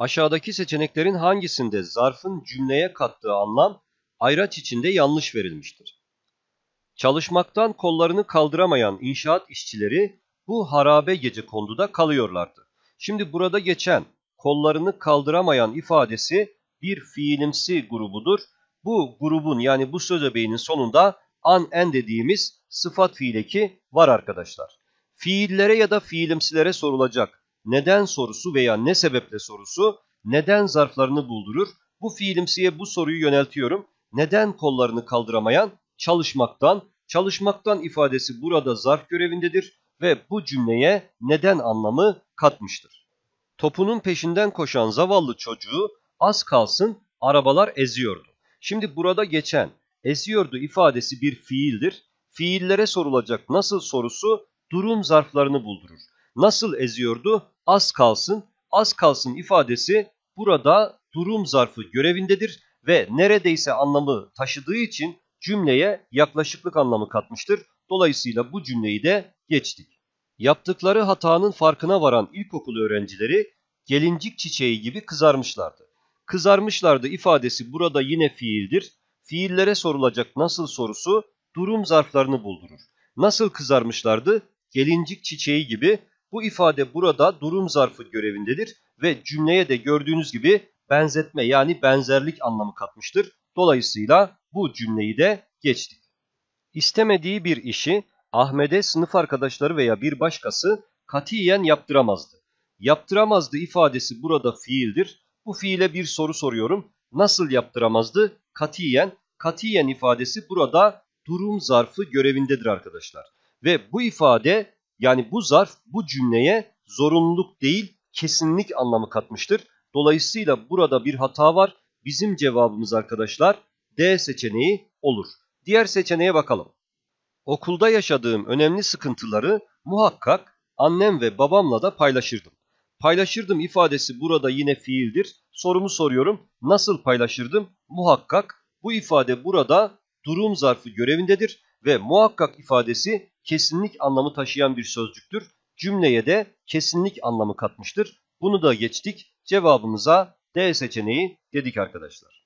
Aşağıdaki seçeneklerin hangisinde zarfın cümleye kattığı anlam ayraç içinde yanlış verilmiştir? Çalışmaktan kollarını kaldıramayan inşaat işçileri bu harabe gece konduda kalıyorlardı. Şimdi burada geçen kollarını kaldıramayan ifadesi bir fiilimsi grubudur. Bu grubun yani bu söz öbeğinin sonunda an en dediğimiz sıfat fiileki var arkadaşlar. Fiillere ya da fiilimsilere sorulacak neden sorusu veya ne sebeple sorusu neden zarflarını buldurur. Bu fiilimsiye bu soruyu yöneltiyorum. Neden kollarını kaldıramayan çalışmaktan, çalışmaktan ifadesi burada zarf görevindedir ve bu cümleye neden anlamı katmıştır. Topunun peşinden koşan zavallı çocuğu az kalsın arabalar eziyordu. Şimdi burada geçen eziyordu ifadesi bir fiildir. Fiillere sorulacak nasıl sorusu durum zarflarını buldurur nasıl eziyordu? Az kalsın, az kalsın ifadesi burada durum zarfı görevindedir ve neredeyse anlamı taşıdığı için cümleye yaklaşıklık anlamı katmıştır. Dolayısıyla bu cümleyi de geçtik. Yaptıkları hatanın farkına varan ilkokul öğrencileri gelincik çiçeği gibi kızarmışlardı. Kızarmışlardı ifadesi burada yine fiildir. Fiillere sorulacak nasıl sorusu durum zarflarını buldurur. Nasıl kızarmışlardı? Gelincik çiçeği gibi bu ifade burada durum zarfı görevindedir ve cümleye de gördüğünüz gibi benzetme yani benzerlik anlamı katmıştır. Dolayısıyla bu cümleyi de geçtik. İstemediği bir işi Ahmet'e sınıf arkadaşları veya bir başkası katiyen yaptıramazdı. Yaptıramazdı ifadesi burada fiildir. Bu fiile bir soru soruyorum. Nasıl yaptıramazdı? Katiyen. Katiyen ifadesi burada durum zarfı görevindedir arkadaşlar. Ve bu ifade yani bu zarf bu cümleye zorunluluk değil kesinlik anlamı katmıştır. Dolayısıyla burada bir hata var. Bizim cevabımız arkadaşlar D seçeneği olur. Diğer seçeneğe bakalım. Okulda yaşadığım önemli sıkıntıları muhakkak annem ve babamla da paylaşırdım. Paylaşırdım ifadesi burada yine fiildir. Sorumu soruyorum. Nasıl paylaşırdım? Muhakkak bu ifade burada durum zarfı görevindedir ve muhakkak ifadesi kesinlik anlamı taşıyan bir sözcüktür. Cümleye de kesinlik anlamı katmıştır. Bunu da geçtik. Cevabımıza D seçeneği dedik arkadaşlar.